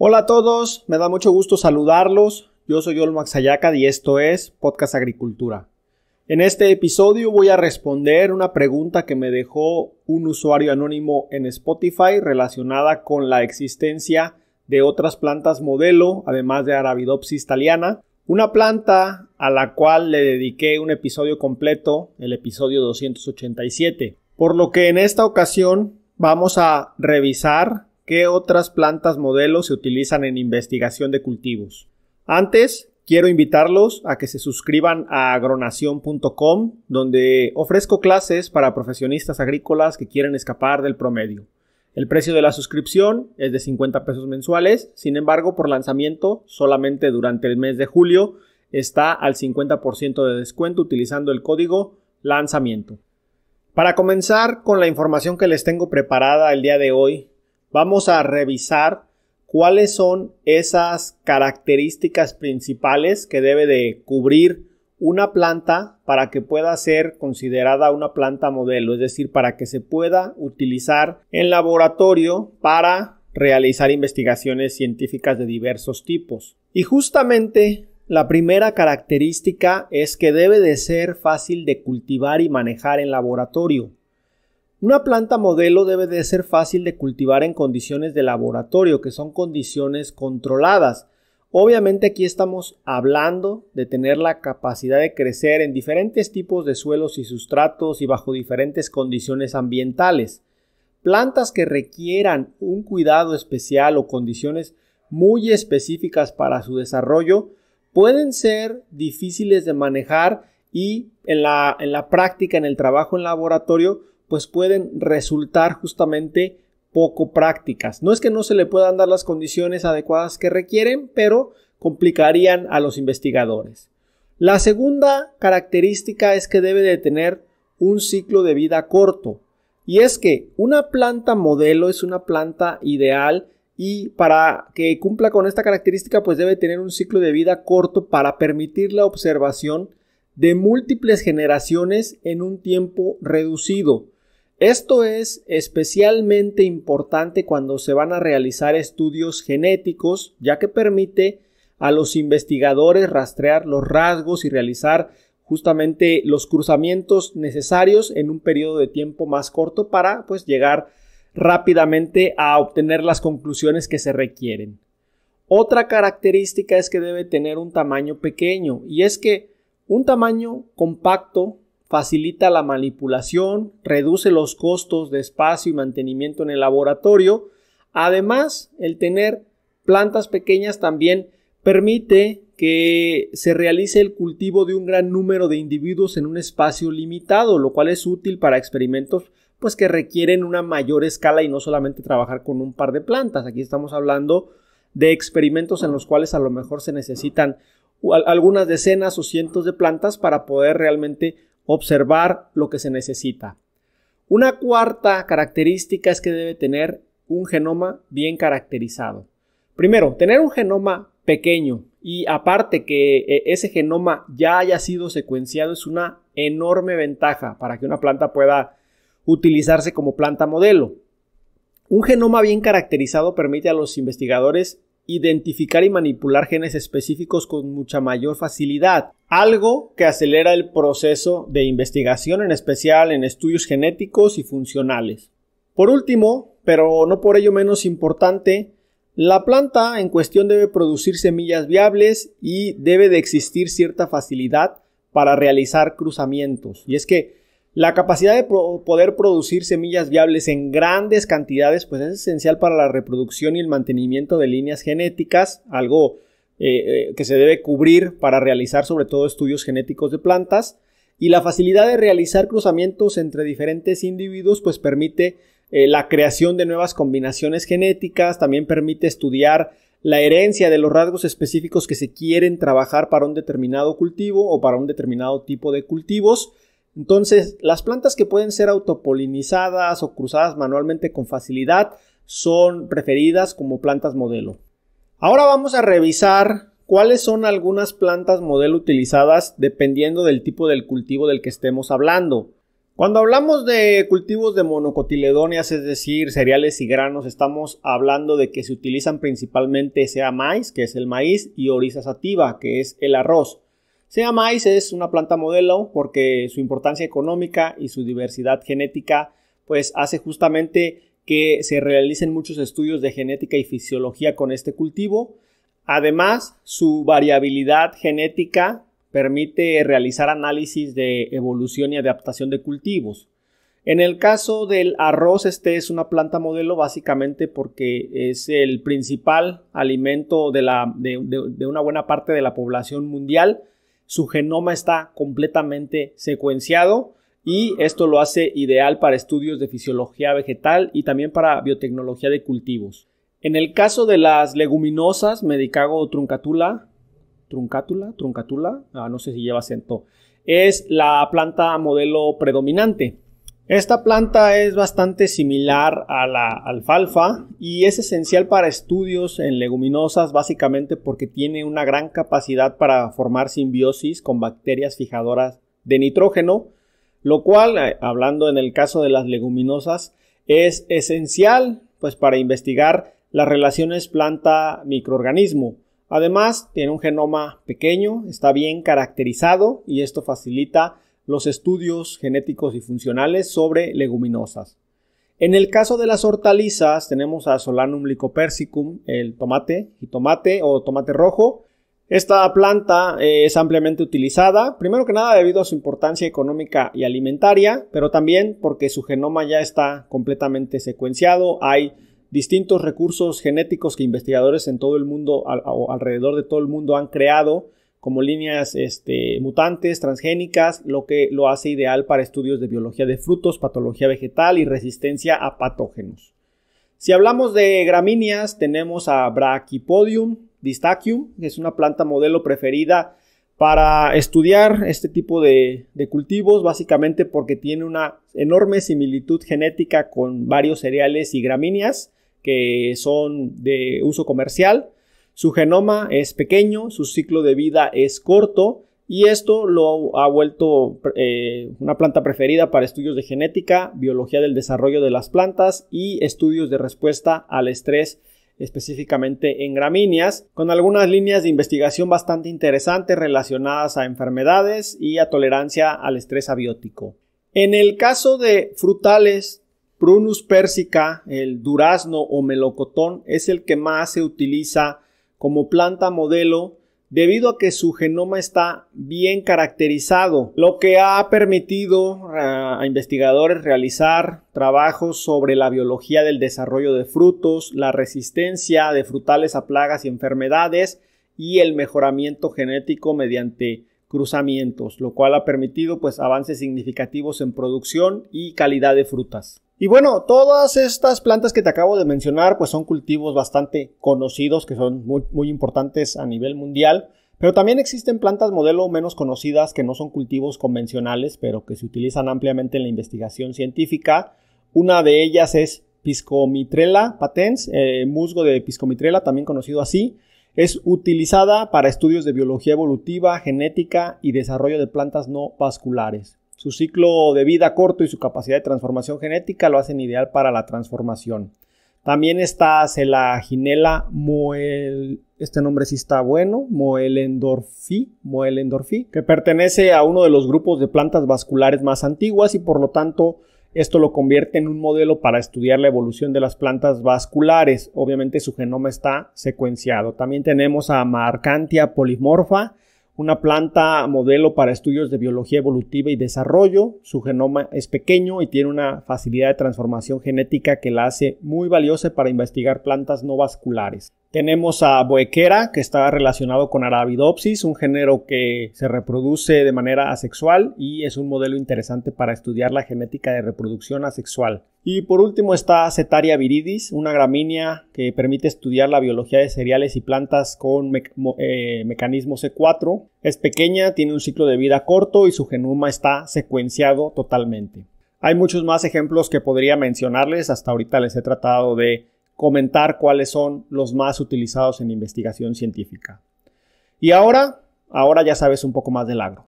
Hola a todos, me da mucho gusto saludarlos. Yo soy Olmo Axayacat y esto es Podcast Agricultura. En este episodio voy a responder una pregunta que me dejó un usuario anónimo en Spotify relacionada con la existencia de otras plantas modelo, además de Arabidopsis thaliana, una planta a la cual le dediqué un episodio completo, el episodio 287. Por lo que en esta ocasión vamos a revisar qué otras plantas modelos se utilizan en investigación de cultivos. Antes, quiero invitarlos a que se suscriban a agronacion.com donde ofrezco clases para profesionistas agrícolas que quieren escapar del promedio. El precio de la suscripción es de 50 pesos mensuales, sin embargo, por lanzamiento, solamente durante el mes de julio, está al 50% de descuento utilizando el código lanzamiento. Para comenzar con la información que les tengo preparada el día de hoy, vamos a revisar cuáles son esas características principales que debe de cubrir una planta para que pueda ser considerada una planta modelo, es decir, para que se pueda utilizar en laboratorio para realizar investigaciones científicas de diversos tipos. Y justamente la primera característica es que debe de ser fácil de cultivar y manejar en laboratorio. Una planta modelo debe de ser fácil de cultivar en condiciones de laboratorio, que son condiciones controladas. Obviamente aquí estamos hablando de tener la capacidad de crecer en diferentes tipos de suelos y sustratos y bajo diferentes condiciones ambientales. Plantas que requieran un cuidado especial o condiciones muy específicas para su desarrollo pueden ser difíciles de manejar y en la, en la práctica, en el trabajo en laboratorio, pues pueden resultar justamente poco prácticas. No es que no se le puedan dar las condiciones adecuadas que requieren, pero complicarían a los investigadores. La segunda característica es que debe de tener un ciclo de vida corto. Y es que una planta modelo es una planta ideal y para que cumpla con esta característica pues debe tener un ciclo de vida corto para permitir la observación de múltiples generaciones en un tiempo reducido esto es especialmente importante cuando se van a realizar estudios genéticos, ya que permite a los investigadores rastrear los rasgos y realizar justamente los cruzamientos necesarios en un periodo de tiempo más corto para pues llegar rápidamente a obtener las conclusiones que se requieren. Otra característica es que debe tener un tamaño pequeño y es que un tamaño compacto facilita la manipulación, reduce los costos de espacio y mantenimiento en el laboratorio. Además, el tener plantas pequeñas también permite que se realice el cultivo de un gran número de individuos en un espacio limitado, lo cual es útil para experimentos pues que requieren una mayor escala y no solamente trabajar con un par de plantas. Aquí estamos hablando de experimentos en los cuales a lo mejor se necesitan algunas decenas o cientos de plantas para poder realmente observar lo que se necesita. Una cuarta característica es que debe tener un genoma bien caracterizado. Primero, tener un genoma pequeño y aparte que e, ese genoma ya haya sido secuenciado es una enorme ventaja para que una planta pueda utilizarse como planta modelo. Un genoma bien caracterizado permite a los investigadores identificar y manipular genes específicos con mucha mayor facilidad, algo que acelera el proceso de investigación, en especial en estudios genéticos y funcionales. Por último, pero no por ello menos importante, la planta en cuestión debe producir semillas viables y debe de existir cierta facilidad para realizar cruzamientos. Y es que la capacidad de poder producir semillas viables en grandes cantidades pues es esencial para la reproducción y el mantenimiento de líneas genéticas, algo eh, eh, que se debe cubrir para realizar sobre todo estudios genéticos de plantas. Y la facilidad de realizar cruzamientos entre diferentes individuos pues permite eh, la creación de nuevas combinaciones genéticas, también permite estudiar la herencia de los rasgos específicos que se quieren trabajar para un determinado cultivo o para un determinado tipo de cultivos entonces, las plantas que pueden ser autopolinizadas o cruzadas manualmente con facilidad son preferidas como plantas modelo. Ahora vamos a revisar cuáles son algunas plantas modelo utilizadas dependiendo del tipo del cultivo del que estemos hablando. Cuando hablamos de cultivos de monocotiledóneas, es decir, cereales y granos, estamos hablando de que se utilizan principalmente sea maíz, que es el maíz, y oriza sativa, que es el arroz. Sea maíz es una planta modelo porque su importancia económica y su diversidad genética pues hace justamente que se realicen muchos estudios de genética y fisiología con este cultivo. Además, su variabilidad genética permite realizar análisis de evolución y adaptación de cultivos. En el caso del arroz, este es una planta modelo básicamente porque es el principal alimento de una buena parte de la población mundial su genoma está completamente secuenciado y esto lo hace ideal para estudios de fisiología vegetal y también para biotecnología de cultivos. En el caso de las leguminosas, Medicago truncatula, truncatula, truncatula, ah, no sé si lleva acento, es la planta modelo predominante. Esta planta es bastante similar a la alfalfa y es esencial para estudios en leguminosas básicamente porque tiene una gran capacidad para formar simbiosis con bacterias fijadoras de nitrógeno, lo cual, eh, hablando en el caso de las leguminosas, es esencial pues para investigar las relaciones planta-microorganismo. Además, tiene un genoma pequeño, está bien caracterizado y esto facilita los estudios genéticos y funcionales sobre leguminosas. En el caso de las hortalizas, tenemos a Solanum lycopersicum, el tomate, y tomate o tomate rojo. Esta planta eh, es ampliamente utilizada, primero que nada debido a su importancia económica y alimentaria, pero también porque su genoma ya está completamente secuenciado. Hay distintos recursos genéticos que investigadores en todo el mundo o alrededor de todo el mundo han creado como líneas este, mutantes, transgénicas, lo que lo hace ideal para estudios de biología de frutos, patología vegetal y resistencia a patógenos. Si hablamos de gramíneas, tenemos a Brachypodium distachium, que es una planta modelo preferida para estudiar este tipo de cultivos, básicamente porque tiene una enorme similitud genética con varios cereales y gramíneas que son de uso comercial su genoma es pequeño, su ciclo de vida es corto y esto lo ha vuelto eh, una planta preferida para estudios de genética, biología del desarrollo de las plantas y estudios de respuesta al estrés específicamente en gramíneas, con algunas líneas de investigación bastante interesantes relacionadas a enfermedades y a tolerancia al estrés abiótico. En el caso de frutales, Prunus persica, el durazno o melocotón es el que más se utiliza como planta modelo debido a que su genoma está bien caracterizado, lo que ha permitido a investigadores realizar trabajos sobre la biología del desarrollo de frutos, la resistencia de frutales a plagas y enfermedades y el mejoramiento genético mediante cruzamientos, lo cual ha permitido pues avances significativos en producción y calidad de frutas. Y bueno, todas estas plantas que te acabo de mencionar, pues son cultivos bastante conocidos, que son muy, importantes a nivel mundial, pero también existen plantas modelo menos conocidas que no son cultivos convencionales, pero que se utilizan ampliamente en la investigación científica. Una de ellas es Piscomitrella patens, eh, musgo de Piscomitrella, también conocido así. Es utilizada para estudios de biología evolutiva, genética y desarrollo de plantas no vasculares. Su ciclo de vida corto y su capacidad de transformación genética lo hacen ideal para la transformación. También está Celaginela moel, este nombre sí está bueno, moelendorfi, moelendorfi, que pertenece a uno de los grupos de plantas vasculares más antiguas y por lo tanto esto lo convierte en un modelo para estudiar la evolución de las plantas vasculares. Obviamente su genoma está secuenciado. También tenemos a Marcantia polimorfa, una planta modelo para estudios de biología evolutiva y desarrollo. Su genoma es pequeño y tiene una facilidad de transformación genética que la hace muy valiosa para investigar plantas no vasculares. Tenemos a Boequera, que está relacionado con Arabidopsis, un género que se reproduce de manera asexual y es un modelo interesante para estudiar la genética de reproducción asexual. Y por último está Cetaria viridis, una gramínea que permite estudiar la biología de cereales y plantas con eh, mecanismo C4. Es pequeña, tiene un ciclo de vida corto y su genoma está secuenciado totalmente. Hay muchos más ejemplos que podría mencionarles, hasta ahorita les he tratado de comentar cuáles son los más utilizados en investigación científica. Y ahora, ahora ya sabes un poco más del agro.